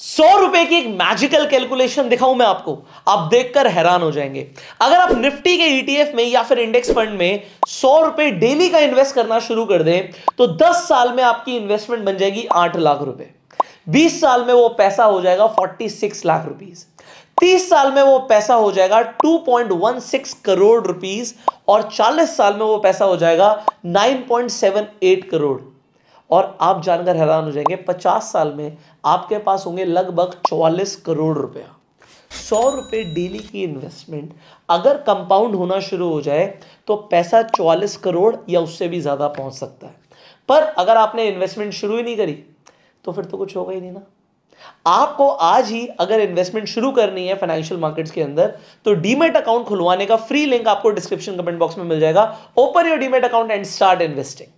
सौ रुपए की एक मैजिकल कैलकुलेशन दिखाऊं मैं आपको आप देखकर हैरान हो जाएंगे अगर आप निफ्टी के ईटीएफ e में या फिर इंडेक्स फंड में सौ रुपए डेली का इन्वेस्ट करना शुरू कर दें तो दस साल में आपकी इन्वेस्टमेंट बन जाएगी आठ लाख रुपए बीस साल में वो पैसा हो जाएगा फोर्टी सिक्स लाख रुपीज तीस साल में वो पैसा हो जाएगा 2.16 करोड़ रुपीज और 40 साल में वो पैसा हो जाएगा 9.78 करोड़ और आप जानकर हैरान हो जाएंगे पचास साल में आपके पास होंगे लगभग चौवालीस करोड़ रुपया सौ रुपये डेली की इन्वेस्टमेंट अगर कंपाउंड होना शुरू हो जाए तो पैसा चौवालीस करोड़ या उससे भी ज़्यादा पहुंच सकता है पर अगर आपने इन्वेस्टमेंट शुरू ही नहीं करी तो फिर तो कुछ होगा ही नहीं ना आपको आज ही अगर इन्वेस्टमेंट शुरू करनी है फाइनेंशियल मार्केट्स के अंदर तो डीमेट अकाउंट खुलवाने का फ्री लिंक आपको डिस्क्रिप्शन कमेंट बॉक्स में मिल जाएगा open your demat account and start investing